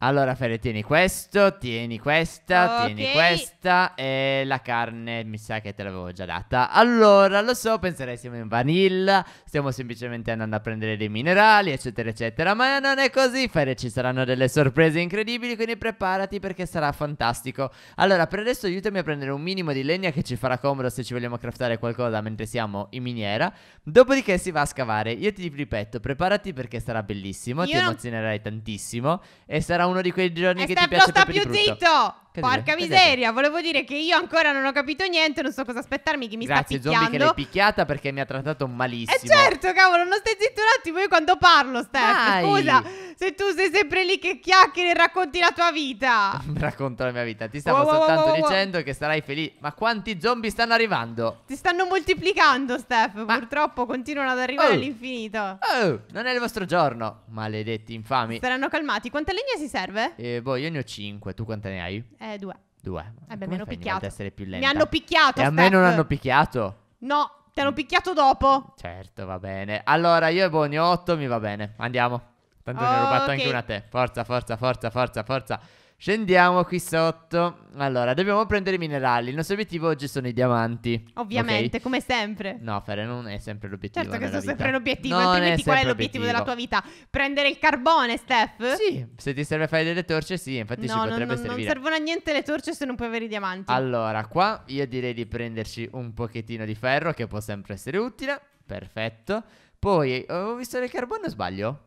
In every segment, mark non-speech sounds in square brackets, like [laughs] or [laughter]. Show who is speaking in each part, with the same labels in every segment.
Speaker 1: Allora, Fede, tieni questo, tieni questa, okay. tieni questa e la carne mi sa che te l'avevo già data. Allora, lo so, penserei siamo in vanilla, stiamo semplicemente andando a prendere dei minerali, eccetera, eccetera, ma non è così, Fede, ci saranno delle sorprese incredibili, quindi preparati perché sarà fantastico. Allora, per adesso aiutami a prendere un minimo di legna che ci farà comodo se ci vogliamo craftare qualcosa mentre siamo in miniera, dopodiché si va a scavare. Io ti ripeto, preparati perché sarà bellissimo, Io ti emozionerai tantissimo e sarà uno di quei giorni e che ti piace proprio più di brutto.
Speaker 2: zitto! Che Porca dire? miseria, volevo dire che io ancora non ho capito niente, non so cosa aspettarmi, chi mi Grazie, sta picchiando. Grazie zombie che l'hai
Speaker 1: picchiata perché mi ha trattato malissimo. E eh certo,
Speaker 2: cavolo, non stai zitto un attimo, io quando parlo, Steph, Vai. scusa se tu sei sempre lì che chiacchieri e racconti la tua vita.
Speaker 1: [laughs] Racconto la mia vita. Ti stavo wow, soltanto wow, wow, dicendo che sarai felice. Ma quanti zombie stanno arrivando?
Speaker 2: Ti stanno moltiplicando, Steph. Ma... Purtroppo continuano ad arrivare oh. all'infinito.
Speaker 1: Oh, non è il vostro giorno. Maledetti infami.
Speaker 2: Saranno calmati. Quanta legna si serve?
Speaker 1: Eh, boh, io ne ho 5. Tu quante ne hai? Eh, due. Due.
Speaker 2: Eh beh, mi hanno picchiato.
Speaker 1: Essere più lenta? Mi hanno
Speaker 2: picchiato. E Steph. a me non hanno
Speaker 1: picchiato.
Speaker 2: No, ti hanno picchiato dopo.
Speaker 1: Certo, va bene. Allora, io e Boni 8 mi va bene. Andiamo. Tanto ne ho rubato oh, okay. anche una a te. Forza, forza, forza, forza, forza. Scendiamo qui sotto. Allora, dobbiamo prendere i minerali. Il nostro obiettivo oggi sono i diamanti. Ovviamente, okay? come sempre. No, Fere, non è sempre l'obiettivo. Certo che sono vita. sempre l'obiettivo, non altrimenti è qual è l'obiettivo, l'obiettivo della tua
Speaker 2: vita? Prendere il carbone, Steph? Sì,
Speaker 1: se ti serve fare delle torce, sì, infatti no, ci potrebbe no, no, servire. No, non servono
Speaker 2: a niente le torce se non puoi avere i diamanti.
Speaker 1: Allora, qua io direi di prenderci un pochettino di ferro che può sempre essere utile. Perfetto. Poi, eh, ho visto del carbone o sbaglio?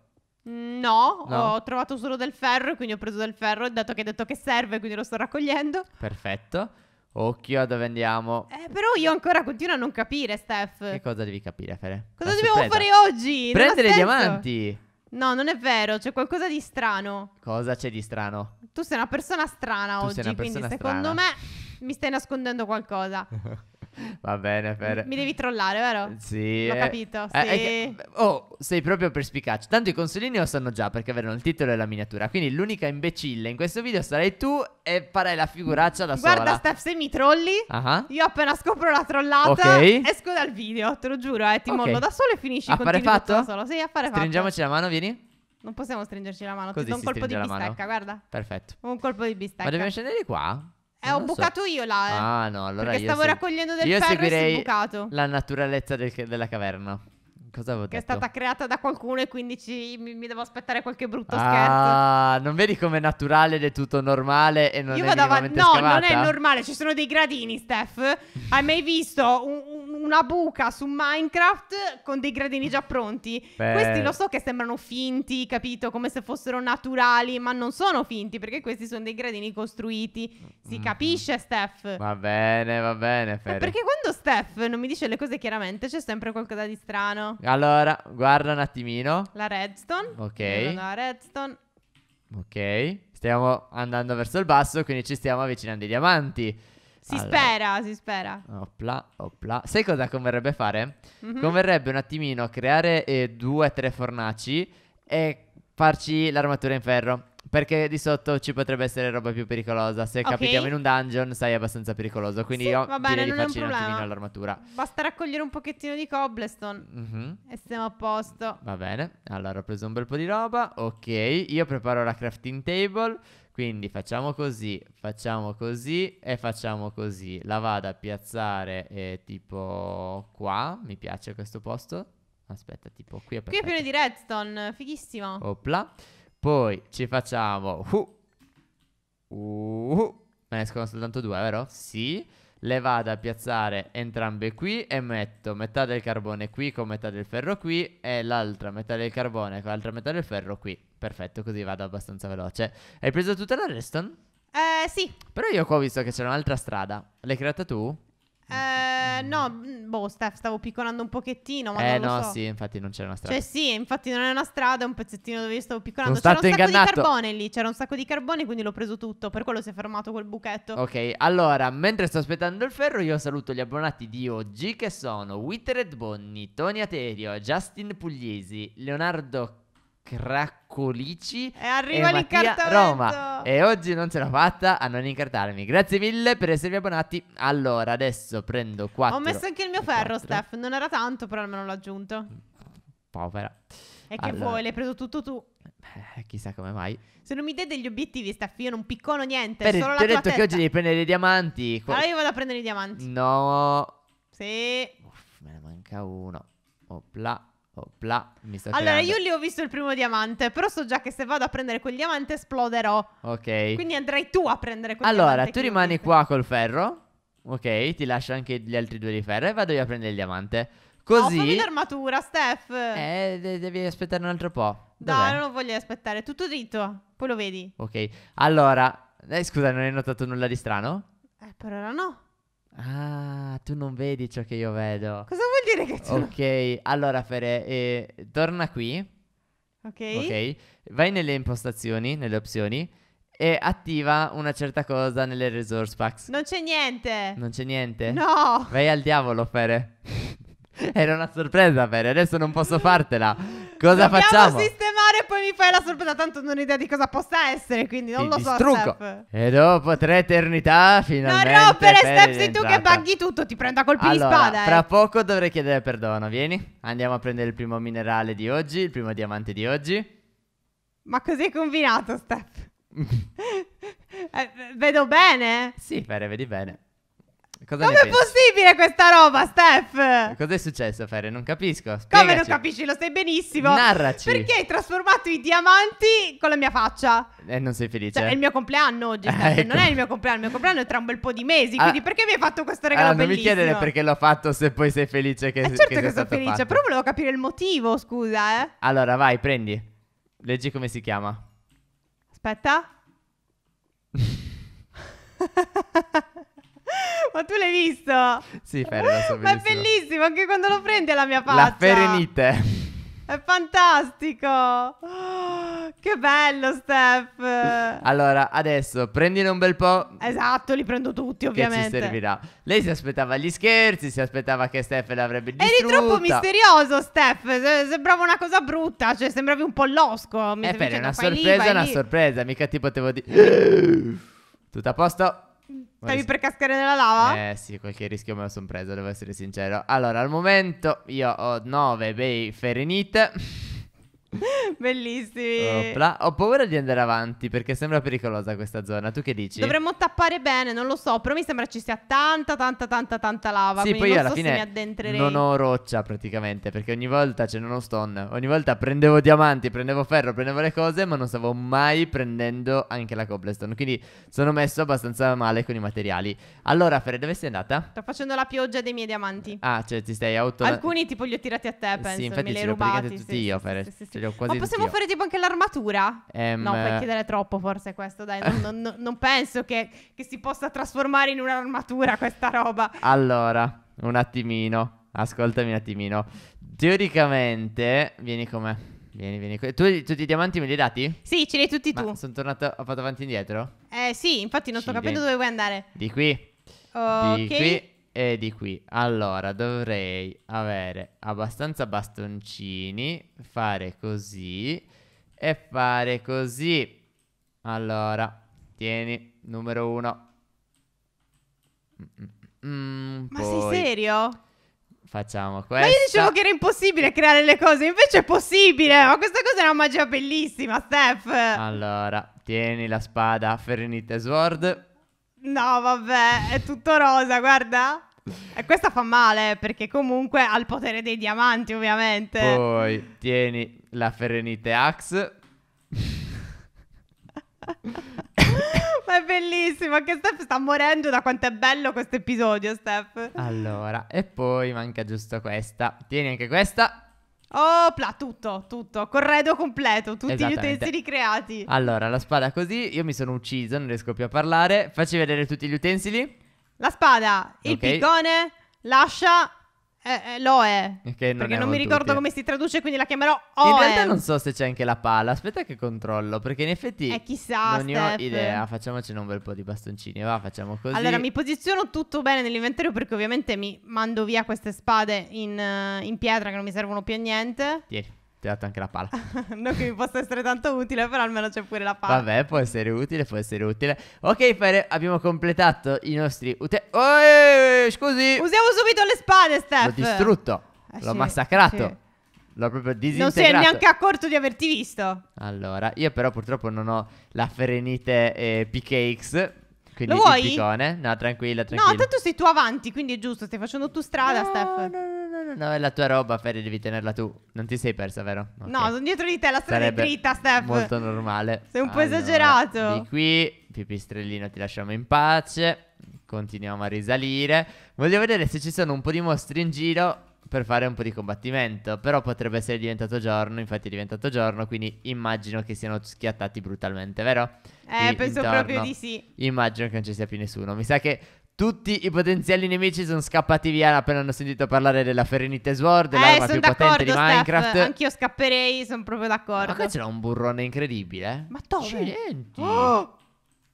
Speaker 2: Mm, no, no, ho trovato solo del ferro, quindi ho preso del ferro, dato che hai detto che serve, quindi lo sto raccogliendo.
Speaker 1: Perfetto. Occhio a dove andiamo. Eh,
Speaker 2: però io ancora continuo a non capire, Steph. Che
Speaker 1: cosa devi capire, Fere? Cosa La dobbiamo sorpresa. fare oggi? Prendere i diamanti.
Speaker 2: No, non è vero, c'è qualcosa di strano.
Speaker 1: Cosa c'è di strano?
Speaker 2: Tu sei una persona strana tu oggi, persona quindi strana. secondo me mi stai nascondendo qualcosa. [laughs]
Speaker 1: [laughs] Va bene, Fede. Mi
Speaker 2: devi trollare, vero? Sì. L'ho capito, eh, sì. Che,
Speaker 1: oh, sei proprio perspicace. Tanto i consolini lo sanno già perché avranno il titolo e la miniatura. Quindi l'unica imbecille in questo video sarai tu e farai la figuraccia da Guarda, sola. Guarda,
Speaker 2: Steph, se mi trolli, uh-huh. io appena scopro la trollata okay. esco dal video, te lo giuro, eh. Ti okay. mollo da solo e finisci. Affare fatto? Da solo. Sì, affare fatto. Stringiamoci
Speaker 1: la mano, vieni.
Speaker 2: Non possiamo stringerci la mano. Così Ti do un colpo di bistecca, guarda. Perfetto. Un colpo di bistecca. Ma dobbiamo scendere
Speaker 1: qua? Eh, ho bucato so. io là. Eh. Ah, no, allora perché stavo se... raccogliendo del io ferro e si è bucato. La naturalezza del... della caverna. Cosa avevo che detto? è stata
Speaker 2: creata da qualcuno e quindi ci... mi, mi, devo aspettare qualche brutto ah, scherzo.
Speaker 1: Ah, non vedi come è naturale ed è tutto normale e non Io è vado avanti. No, scavata? non è normale,
Speaker 2: ci sono dei gradini, Steph. Hai mai visto un, una buca su Minecraft con dei gradini già pronti. Beh. Questi lo so che sembrano finti, capito? Come se fossero naturali, ma non sono finti perché questi sono dei gradini costruiti. Si mm. capisce, Steph?
Speaker 1: Va bene, va bene. Fede. Perché
Speaker 2: quando Steph non mi dice le cose chiaramente c'è sempre qualcosa di strano.
Speaker 1: Allora, guarda un attimino.
Speaker 2: La redstone.
Speaker 1: Ok. La redstone. Ok. Stiamo andando verso il basso, quindi ci stiamo avvicinando ai diamanti. Si allora.
Speaker 2: spera, si spera.
Speaker 1: Opla, opla. Sai cosa converrebbe fare? Mm-hmm. Converrebbe un attimino creare eh, due o tre fornaci e farci l'armatura in ferro. Perché di sotto ci potrebbe essere roba più pericolosa. Se okay. capitiamo in un dungeon, sai, è abbastanza pericoloso. Quindi sì, io va bene, direi di farci un, un attimino l'armatura.
Speaker 2: Basta raccogliere un pochettino di cobblestone. Mm-hmm. E siamo a
Speaker 1: posto. Va bene. Allora ho preso un bel po' di roba. Ok, io preparo la crafting table. Quindi facciamo così, facciamo così e facciamo così. La vado a piazzare eh, tipo qua, mi piace questo posto. Aspetta, tipo qui è Qui è pieno
Speaker 2: di redstone, fighissimo.
Speaker 1: Opla. Poi ci facciamo... Uh, uh, uh, ne escono soltanto due, vero? Sì. Le vado a piazzare entrambe qui e metto metà del carbone qui con metà del ferro qui e l'altra metà del carbone con l'altra metà del ferro qui. Perfetto, così vado abbastanza veloce. Hai preso tutta la Reston? Eh, sì. Però io qua ho visto che c'è un'altra strada. L'hai creata tu?
Speaker 2: Eh, no, mm, boh, Steph, stavo piccolando un pochettino. Ma eh, no, so. sì,
Speaker 1: infatti non c'era una strada. Cioè,
Speaker 2: sì, infatti non è una strada, è un pezzettino dove io stavo piccolando. Sono c'era un sacco di carbone lì, c'era un sacco di carbone, quindi l'ho preso tutto. Per quello si è fermato quel buchetto. Ok,
Speaker 1: allora, mentre sto aspettando il ferro, io saluto gli abbonati di oggi che sono Withered Bonni, Tony Aterio, Justin Pugliesi, Leonardo Craccolici e arriva l'incartamento Roma e oggi non ce l'ho fatta a non incartarmi grazie mille per esservi abbonati allora adesso prendo 4 ho messo anche il mio ferro Steph
Speaker 2: non era tanto però almeno l'ho aggiunto
Speaker 1: povera e che allora. vuoi
Speaker 2: l'hai preso tutto tu
Speaker 1: eh, chissà come mai
Speaker 2: se non mi dai degli obiettivi Steph io non piccono niente per, solo ti ho detto testa. che oggi
Speaker 1: devi prendere i diamanti allora io
Speaker 2: vado a prendere i diamanti
Speaker 1: no
Speaker 2: sì Uff,
Speaker 1: me ne manca uno opla Opla, oh, mi sta Allora, tirando. io
Speaker 2: lì ho visto il primo diamante, però so già che se vado a prendere quel diamante esploderò.
Speaker 1: Ok. Quindi
Speaker 2: andrai tu a prendere quel allora, diamante. Allora, tu
Speaker 1: rimani qua col ferro. Ok, ti lascio anche gli altri due di ferro e vado io a prendere il diamante. Così... Ma fammi l'armatura, Steph. Eh, de- devi aspettare un altro po'. Dai,
Speaker 2: no, non voglio aspettare. Tutto dritto, poi lo vedi.
Speaker 1: Ok, allora... Eh, scusa, non hai notato nulla di strano?
Speaker 2: Eh, per ora no.
Speaker 1: Ah, tu non vedi ciò che io vedo. Cosa vuol dire che tu? Ok, allora Fere, eh, torna qui. Ok. Ok. Vai nelle impostazioni, nelle opzioni e attiva una certa cosa nelle resource packs.
Speaker 2: Non c'è niente.
Speaker 1: Non c'è niente? No. Vai al diavolo, Fere. [laughs] Era una sorpresa, Fere, adesso non posso fartela. Cosa Dobbiamo facciamo? Dobbiamo
Speaker 2: sistemare storia e poi mi fai la sorpresa. Tanto non ho idea di cosa possa essere, quindi non Ti lo distruggo. so. Steph.
Speaker 1: E dopo tre eternità, finalmente. Non rompere, Steph, sei tu che baghi
Speaker 2: tutto. Ti prendo a colpi allora, di spada. Fra eh.
Speaker 1: poco dovrei chiedere perdono. Vieni, andiamo a prendere il primo minerale di oggi, il primo diamante di oggi.
Speaker 2: Ma così è combinato, Steph? [laughs] eh, vedo bene?
Speaker 1: Sì, Fere, vedi bene. Cosa Come è
Speaker 2: possibile questa roba, Steph?
Speaker 1: cosa è successo, Fere? Non capisco. Spiegaci. Come non capisci?
Speaker 2: Lo sai benissimo. Narraci. Perché hai trasformato i diamanti con la mia faccia?
Speaker 1: E non sei felice. Cioè, è il mio
Speaker 2: compleanno oggi. Eh, ecco. Non è ecco. il mio compleanno. Il mio compleanno è tra un bel po' di mesi. Ah, quindi perché mi hai fatto questo regalo allora, ah, bellissimo? Non mi chiedere perché
Speaker 1: l'ho fatto se poi sei felice che eh, certo che, che sono stato felice, fatto. però
Speaker 2: volevo capire il motivo, scusa, eh.
Speaker 1: Allora, vai, prendi. Leggi come si chiama.
Speaker 2: Aspetta. Ma tu l'hai visto?
Speaker 1: Sì, Fer, so Ma è
Speaker 2: bellissimo, anche quando lo prende la mia faccia. La Ferenite. È fantastico! Oh, che bello, Steph!
Speaker 1: Allora, adesso prendine un bel po'. Esatto, li prendo tutti, ovviamente. Che ci servirà. Lei si aspettava gli scherzi, si aspettava che Steph l'avrebbe distrutta. Eri troppo
Speaker 2: misterioso, Steph. Sembrava una cosa brutta, cioè sembravi un po' losco. Mi eh, per, una sorpresa, lì, una lì.
Speaker 1: sorpresa, mica ti potevo dire. Tutto a posto? Stavi per cascare nella lava? Eh sì, qualche rischio me lo sono preso, devo essere sincero. Allora, al momento io ho 9 bei Ferenite.
Speaker 2: [laughs] Bellissimi. Opla.
Speaker 1: Ho paura di andare avanti perché sembra pericolosa questa zona. Tu che dici? Dovremmo
Speaker 2: tappare bene, non lo so, però mi sembra ci sia tanta, tanta, tanta, tanta lava. Sì, poi non io so alla fine non ho
Speaker 1: roccia praticamente perché ogni volta c'è cioè, non stone. Ogni volta prendevo diamanti, prendevo ferro, prendevo le cose, ma non stavo mai prendendo anche la cobblestone. Quindi sono messo abbastanza male con i materiali. Allora, Fer, dove sei andata?
Speaker 2: Sto facendo la pioggia dei miei diamanti.
Speaker 1: Ah, cioè ti stai auto. Alcuni
Speaker 2: tipo li ho tirati a te, penso. Sì, infatti me li ho rubati. tutti sì, io,
Speaker 1: Fer. Sì, sì, sì, vero, quasi. Ma possiamo fare
Speaker 2: tipo anche l'armatura?
Speaker 1: Um, no, puoi eh. chiedere
Speaker 2: troppo, forse questo. Dai, [laughs] non, non, non penso che, che si possa trasformare in un'armatura questa roba.
Speaker 1: Allora, un attimino. Ascoltami un attimino. Teoricamente, vieni con me. Vieni, vieni. Tu tutti i diamanti me li hai dati? Sì, ce li hai tutti Ma tu. Sono tornato. Ho fatto avanti e indietro? Eh,
Speaker 2: sì, infatti non Cide. sto capendo dove vuoi andare.
Speaker 1: Di qui. Ok. Di qui. E di qui. Allora, dovrei avere abbastanza bastoncini, fare così e fare così. Allora, tieni, numero uno. Mm, Ma poi... sei serio? Facciamo questo. Ma io dicevo che
Speaker 2: era impossibile creare le cose, invece è possibile. Ma questa cosa è una magia bellissima, Steph.
Speaker 1: Allora, tieni la spada Ferrinite Sword.
Speaker 2: No, vabbè, è tutto rosa, guarda. E questa fa male perché comunque ha il potere dei diamanti, ovviamente.
Speaker 1: Poi tieni la Ferenite Axe.
Speaker 2: Ma è bellissimo anche Steph sta morendo da quanto è bello questo episodio, Steph.
Speaker 1: Allora, e poi manca giusto questa. Tieni anche questa.
Speaker 2: Oh, pla, tutto, tutto, corredo completo, tutti gli utensili creati.
Speaker 1: Allora, la spada così, io mi sono ucciso, non riesco più a parlare. Facci vedere tutti gli utensili
Speaker 2: la spada,
Speaker 1: il okay. piccone,
Speaker 2: l'ascia eh, eh, l'oe.
Speaker 1: Okay, non perché non mi ricordo tutti. come
Speaker 2: si traduce, quindi la chiamerò oe. In realtà non
Speaker 1: so se c'è anche la pala. Aspetta che controllo, perché in effetti eh,
Speaker 2: chissà, non Steph. ho idea.
Speaker 1: Facciamocene un bel po' di bastoncini, va, facciamo così. Allora, mi
Speaker 2: posiziono tutto bene nell'inventario perché ovviamente mi mando via queste spade in, eh, in pietra che non mi servono più a niente.
Speaker 1: Tieni. Ti ho dato anche la palla.
Speaker 2: [laughs] non che mi possa essere tanto utile, però almeno c'è pure la palla.
Speaker 1: Vabbè, può essere utile, può essere utile. Ok, Fere, abbiamo completato i nostri utenti. scusi!
Speaker 2: Usiamo subito le spade, Steph! L'ho distrutto,
Speaker 1: eh, l'ho sì, massacrato. Sì. L'ho proprio disintegrato. Non si è neanche
Speaker 2: accorto di averti visto.
Speaker 1: Allora, io però purtroppo non ho la Ferenite eh, p Quindi Lo vuoi? Piccone. No, tranquilla, tranquilla. No, tanto
Speaker 2: sei tu avanti, quindi è giusto, stai facendo tu strada, no, Steph.
Speaker 1: No, no, no no, no, è la tua roba, Ferri, devi tenerla tu. Non ti sei persa, vero? Okay. No,
Speaker 2: sono dietro di te, la strada è dritta, Steph. Molto
Speaker 1: normale. Sei un po' allora, esagerato. Di qui, pipistrellino, ti lasciamo in pace. Continuiamo a risalire. Voglio vedere se ci sono un po' di mostri in giro per fare un po' di combattimento. Però potrebbe essere diventato giorno, infatti è diventato giorno, quindi immagino che siano schiattati brutalmente, vero? Eh, Lì penso intorno. proprio di sì. Immagino che non ci sia più nessuno. Mi sa che tutti i potenziali nemici sono scappati via appena hanno sentito parlare della Ferenite Sword, eh, l'arma più potente di Minecraft. Steph,
Speaker 2: anch'io scapperei, sono proprio d'accordo. Ma qua c'era
Speaker 1: un burrone incredibile. Eh. Ma
Speaker 2: dove? Accidenti. Oh!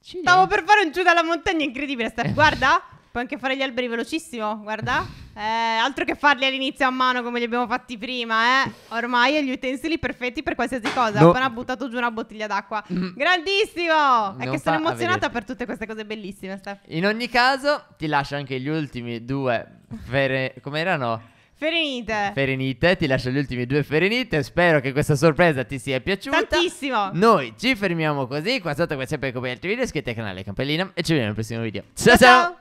Speaker 2: Accidenti. Stavo per fare un giù dalla montagna incredibile, Steph. [laughs] Guarda. Puoi anche fare gli alberi velocissimo, guarda. [laughs] Eh, altro che farli all'inizio a mano come li abbiamo fatti prima, eh. Ormai gli utensili perfetti per qualsiasi cosa. No. Ho appena buttato giù una bottiglia d'acqua. Mm. Grandissimo! Non è che sono emozionata per tutte queste cose bellissime, Steph.
Speaker 1: In ogni caso, ti lascio anche gli ultimi due. Fere... come erano?
Speaker 2: Ferenite.
Speaker 1: Ferenite, ti lascio gli ultimi due Ferenite. Spero che questa sorpresa ti sia piaciuta. Tantissimo. Noi ci fermiamo così. Qua sotto, come sempre, come altri video, iscrivetevi al canale, campellina. E ci vediamo nel prossimo video. ciao. ciao. ciao.